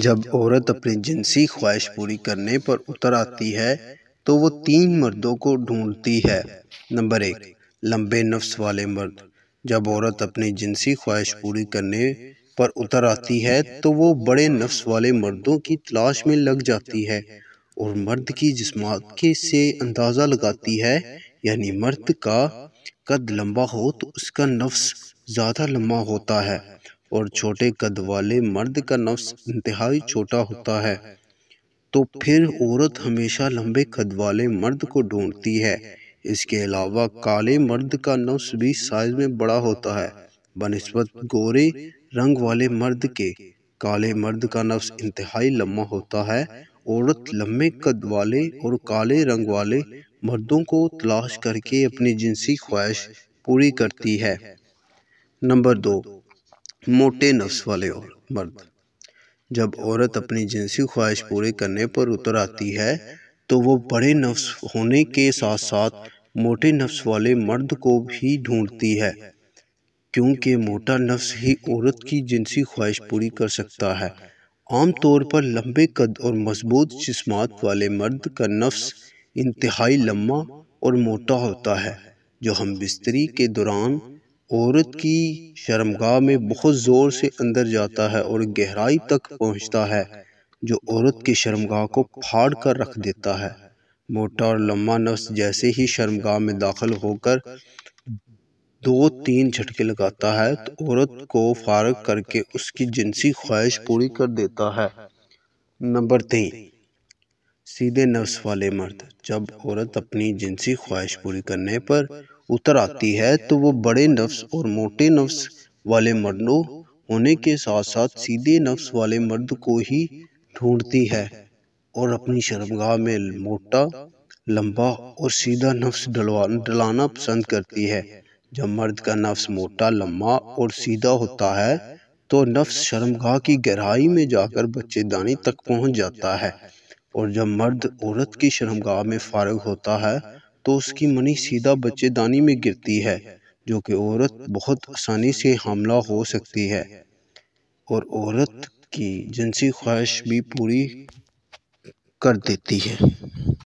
जब औरत अपनी जिनसी ख्वाहिश पूरी करने पर उतर आती है तो वो तीन मर्दों को ढूंढती है नंबर एक लंबे नफ्स वाले मर्द जब औरत अपनी जिनसी ख्वाहिश पूरी करने पर उतर आती है तो वो बड़े नफ्स वाले मर्दों की तलाश में लग जाती है और मर्द की जिस्मात के से अंदाज़ा लगाती है यानी मर्द का कद लंबा हो तो उसका नफ्स ज़्यादा लंबा होता है और छोटे कद वाले मर्द का नफ्स इंतहाई छोटा होता है तो फिर औरत हमेशा लंबे कद वाले मर्द को ढूंढती है इसके अलावा काले मर्द का नफ्स भी साइज में बड़ा होता है बनस्बत गोरे रंग वाले मर्द के काले मर्द का नफ्स इंतहाई लम्बा होता है औरत लम्बे कद वाले और काले रंग वाले मर्दों को तलाश करके अपनी जिनसी ख्वाहिश पूरी करती है नंबर दो मोटे नफ्स वाले और मर्द जब औरत अपनी जिनसी ख्वाहिश पूरे करने पर उतर आती है तो वो बड़े नफ्स होने के साथ साथ मोटे नफ्स वाले मर्द को भी ढूंढती है क्योंकि मोटा नफ्स ही औरत की जिनसी ख्वाहिश पूरी कर सकता है आम तौर पर लंबे कद और मजबूत जिसमात वाले मर्द का नफ्स इंतहाई लम्बा और मोटा होता है जो हम बिस्तरी के दौरान औरत की शर्मगाह में बहुत ज़ोर से अंदर जाता है और गहराई तक पहुंचता है जो औरत की शर्मगाह को फाड़ कर रख देता है मोटा और लम्बा नफ्स जैसे ही शर्मगाह में दाखिल होकर दो तीन झटके लगाता है तो औरत को फारग करके उसकी जिनसी ख्वाहिश पूरी कर देता है नंबर तीन सीधे नफ्स वाले मर्द जब औरत अपनी जिनसी ख्वाहिश पूरी करने पर उतर आती है तो वो बड़े नफ्स और मोटे नफ्स वाले मर्दों होने के साथ साथ सीधे नफ्स वाले मर्द को ही ढूंढती है और अपनी शर्मगाह में मोटा लंबा और सीधा नफ्स डलवा डलाना पसंद करती है जब मर्द का नफ्स मोटा लंबा और सीधा होता है तो नफ्स शर्मगाह की गहराई में जाकर बच्चेदानी तक पहुंच जाता है और जब मर्द औरत की शर्मगाह में फारग होता है तो उसकी मनी सीधा बच्चेदानी में गिरती है जो कि औरत बहुत आसानी से हमला हो सकती है और औरत की जिनसी ख्वाहिश भी पूरी कर देती है